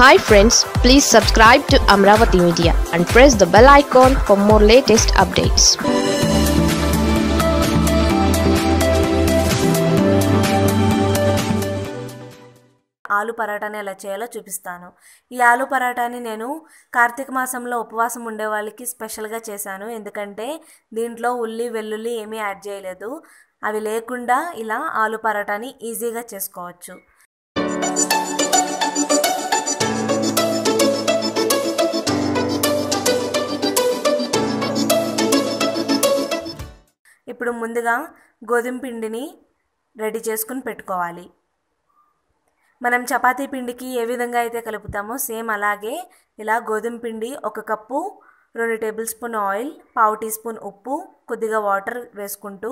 hi friends please subscribe to Amaravati media and press the bell icon for more latest updates aloo పరాటాని ఎలా చేయాలో చూపిస్తాను ఈ ఆలు పరాటాని నేను కార్తీక మాసంలో ఉపవాసం ఉండే వాళ్ళకి స్పెషల్గా చేశాను ఎందుకంటే దీంట్లో ఉల్లి వెల్లుల్లి ఏమీ యాడ్ చేయలేదు అవి లేకుండా ఇలా ఆలు పరాటాని ఈజీగా చేసుకోవచ్చు ఇప్పుడు ముందుగా గోధుమ పిండిని రెడీ చేసుకుని పెట్టుకోవాలి మనం చపాతీ పిండికి ఏ విధంగా అయితే కలుపుతామో సేమ్ అలాగే ఇలా గోధుమ పిండి ఒక కప్పు రెండు టేబుల్ స్పూన్ ఆయిల్ పావు టీ స్పూన్ ఉప్పు కొద్దిగా వాటర్ వేసుకుంటూ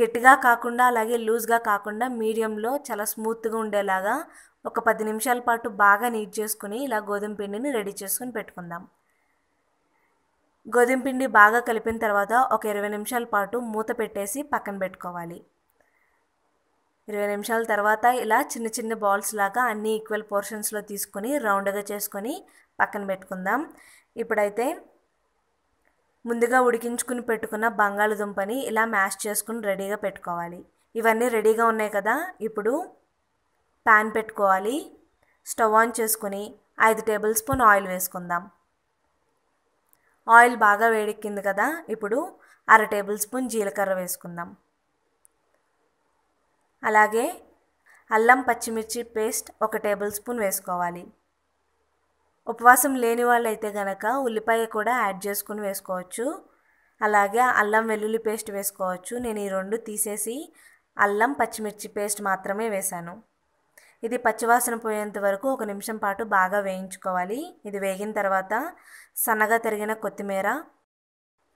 గట్టిగా కాకుండా అలాగే లూజ్గా కాకుండా మీడియంలో చాలా స్మూత్గా ఉండేలాగా ఒక పది నిమిషాల పాటు బాగా నీట్ చేసుకుని ఇలా గోధుమ పిండిని రెడీ చేసుకుని పెట్టుకుందాం గోధుమ పిండి బాగా కలిపిన తర్వాత ఒక ఇరవై నిమిషాల పాటు మూత పెట్టేసి పక్కన పెట్టుకోవాలి ఇరవై నిమిషాల తర్వాత ఇలా చిన్న చిన్న బాల్స్ లాగా అన్ని ఈక్వల్ పోర్షన్స్లో తీసుకొని రౌండ్గా చేసుకొని పక్కన పెట్టుకుందాం ఇప్పుడైతే ముందుగా ఉడికించుకుని పెట్టుకున్న బంగాళదుంపని ఇలా మ్యాష్ చేసుకుని రెడీగా పెట్టుకోవాలి ఇవన్నీ రెడీగా ఉన్నాయి కదా ఇప్పుడు ప్యాన్ పెట్టుకోవాలి స్టవ్ ఆన్ చేసుకుని ఐదు టేబుల్ స్పూన్ ఆయిల్ వేసుకుందాం ఆయిల్ బాగా వేడెక్కింది కదా ఇప్పుడు అర టేబుల్ స్పూన్ జీలకర్ర వేసుకుందాం అలాగే అల్లం పచ్చిమిర్చి పేస్ట్ ఒక టేబుల్ స్పూన్ వేసుకోవాలి ఉపవాసం లేని వాళ్ళైతే గనక ఉల్లిపాయ కూడా యాడ్ చేసుకుని వేసుకోవచ్చు అలాగే అల్లం వెల్లుల్లి పేస్ట్ వేసుకోవచ్చు నేను ఈ రెండు తీసేసి అల్లం పచ్చిమిర్చి పేస్ట్ మాత్రమే వేశాను ఇది పచ్చివాసన పోయేంత వరకు ఒక నిమిషం పాటు బాగా వేయించుకోవాలి ఇది వేగిన తర్వాత సన్నగా తరిగిన కొత్తిమీర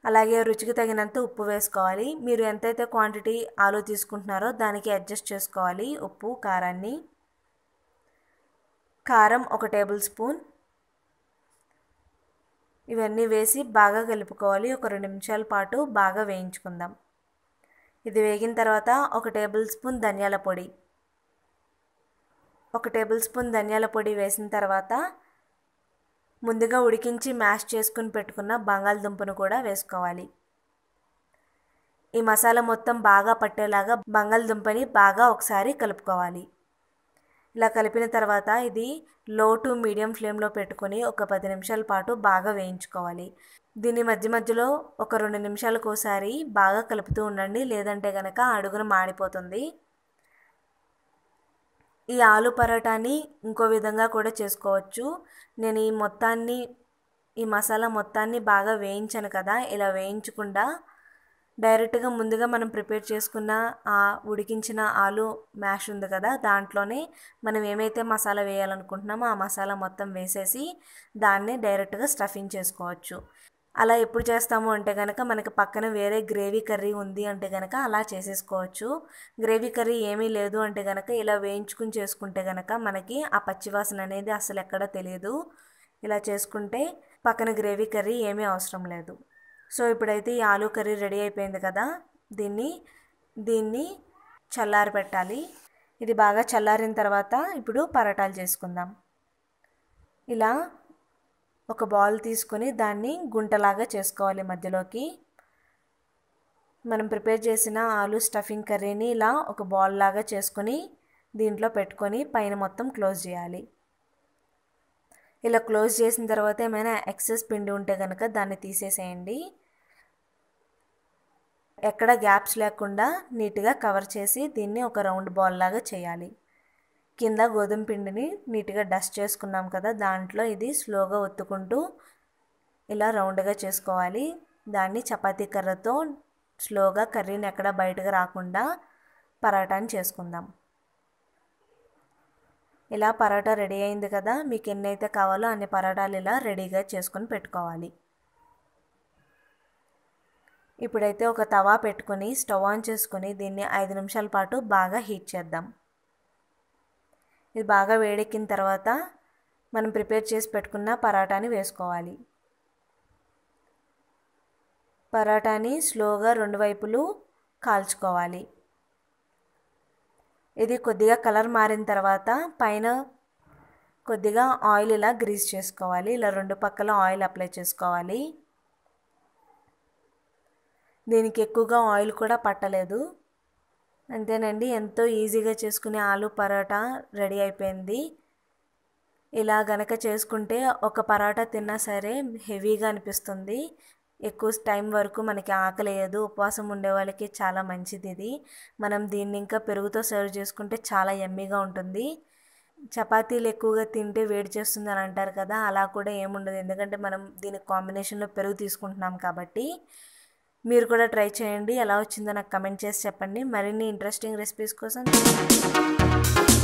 అలాగే రుచికి తగినంత ఉప్పు వేసుకోవాలి మీరు ఎంతైతే క్వాంటిటీ ఆలు తీసుకుంటున్నారో దానికి అడ్జస్ట్ చేసుకోవాలి ఉప్పు కారాన్ని కారం ఒక టేబుల్ స్పూన్ ఇవన్నీ వేసి బాగా కలుపుకోవాలి ఒక రెండు నిమిషాల పాటు బాగా వేయించుకుందాం ఇది వేగిన తర్వాత ఒక టేబుల్ స్పూన్ ధనియాల పొడి ఒక టేబుల్ స్పూన్ ధనియాల పొడి వేసిన తర్వాత ముందుగా ఉడికించి మ్యాష్ చేసుకుని పెట్టుకున్న బంగాళదుంపను కూడా వేసుకోవాలి ఈ మసాలా మొత్తం బాగా పట్టేలాగా బంగాళదుంపని బాగా ఒకసారి కలుపుకోవాలి ఇలా కలిపిన తర్వాత ఇది లో టు మీడియం ఫ్లేమ్లో పెట్టుకొని ఒక పది నిమిషాల పాటు బాగా వేయించుకోవాలి దీని మధ్య మధ్యలో ఒక రెండు నిమిషాలకు ఒకసారి బాగా కలుపుతూ ఉండండి లేదంటే కనుక అడుగున మాడిపోతుంది ఈ ఆలు పరోటాని ఇంకో విధంగా కూడా చేసుకోవచ్చు నేను ఈ మొత్తాన్ని ఈ మసాలా మొత్తాన్ని బాగా వేయించాను కదా ఇలా వేయించకుండా డైరెక్ట్గా ముందుగా మనం ప్రిపేర్ చేసుకున్న ఆ ఉడికించిన ఆలు మ్యాష్ ఉంది కదా దాంట్లోనే మనం ఏమైతే మసాలా వేయాలనుకుంటున్నామో ఆ మసాలా మొత్తం వేసేసి దాన్ని డైరెక్ట్గా స్టఫింగ్ చేసుకోవచ్చు అలా ఎప్పుడు చేస్తాము అంటే కనుక మనకి పక్కన వేరే గ్రేవీ కర్రీ ఉంది అంటే కనుక అలా చేసేసుకోవచ్చు గ్రేవీ కర్రీ ఏమీ లేదు అంటే కనుక ఇలా వేయించుకుని చేసుకుంటే కనుక మనకి ఆ పచ్చివాసన అనేది అసలు ఎక్కడ తెలియదు ఇలా చేసుకుంటే పక్కన గ్రేవీ కర్రీ ఏమీ అవసరం లేదు సో ఇప్పుడైతే ఈ ఆలూ కర్రీ రెడీ అయిపోయింది కదా దీన్ని దీన్ని చల్లారి పెట్టాలి ఇది బాగా చల్లారిన తర్వాత ఇప్పుడు పరోటాలు చేసుకుందాం ఇలా ఒక బౌల్ తీసుకొని దాన్ని గుంటలాగా చేసుకోవాలి మధ్యలోకి మనం ప్రిపేర్ చేసిన ఆలు స్టఫింగ్ కర్రీని ఇలా ఒక బౌల్ లాగా చేసుకొని దీంట్లో పెట్టుకొని పైన మొత్తం క్లోజ్ చేయాలి ఇలా క్లోజ్ చేసిన తర్వాత ఏమైనా ఎక్సెస్ పిండి ఉంటే కనుక దాన్ని తీసేసేయండి ఎక్కడ గ్యాప్స్ లేకుండా నీట్గా కవర్ చేసి దీన్ని ఒక రౌండ్ బాల్ లాగా చేయాలి కింద గోధుమ పిండిని నీట్గా డస్ట్ చేసుకున్నాం కదా దాంట్లో ఇది స్లోగా ఒత్తుకుంటూ ఇలా రౌండ్గా చేసుకోవాలి దాన్ని చపాతీ కర్రతో స్లోగా కర్రీని ఎక్కడ బయటకు రాకుండా పరాటాని చేసుకుందాం ఇలా పరాటా రెడీ అయింది కదా మీకు ఎన్నైతే కావాలో అన్ని పరాటాలు ఇలా రెడీగా చేసుకొని పెట్టుకోవాలి ఇప్పుడైతే ఒక తవా పెట్టుకొని స్టవ్ ఆన్ చేసుకుని దీన్ని ఐదు నిమిషాల పాటు బాగా హీట్ చేద్దాం ఇది బాగా వేడెక్కిన తర్వాత మనం ప్రిపేర్ చేసి పెట్టుకున్న పరాటాని వేసుకోవాలి పరాటాని స్లోగా రెండు వైపులు కాల్చుకోవాలి ఇది కొద్దిగా కలర్ మారిన తర్వాత పైన కొద్దిగా ఆయిల్ ఇలా గ్రీస్ చేసుకోవాలి ఇలా రెండు పక్కల ఆయిల్ అప్లై చేసుకోవాలి దీనికి ఎక్కువగా ఆయిల్ కూడా పట్టలేదు అంతేనండి ఎంతో ఈజీగా చేసుకునే ఆలు పరోటా రెడీ అయిపోయింది ఇలా గనక చేసుకుంటే ఒక పరోటా తిన్నా సరే హెవీగా అనిపిస్తుంది ఎక్కువ టైం వరకు మనకి ఆకలేయదు ఉపవాసం ఉండే వాళ్ళకి చాలా మంచిది ఇది మనం దీన్ని ఇంకా పెరుగుతో సర్వ్ చేసుకుంటే చాలా ఎమ్మీగా ఉంటుంది చపాతీలు ఎక్కువగా తింటే వేడి చేస్తుంది అని అంటారు కదా అలా కూడా ఏముండదు ఎందుకంటే మనం దీని కాంబినేషన్లో పెరుగు తీసుకుంటున్నాం కాబట్టి మీరు కూడా ట్రై చేయండి ఎలా వచ్చిందో నాకు కమెంట్ చేసి చెప్పండి మరిన్ని ఇంట్రెస్టింగ్ రెసిపీస్ కోసం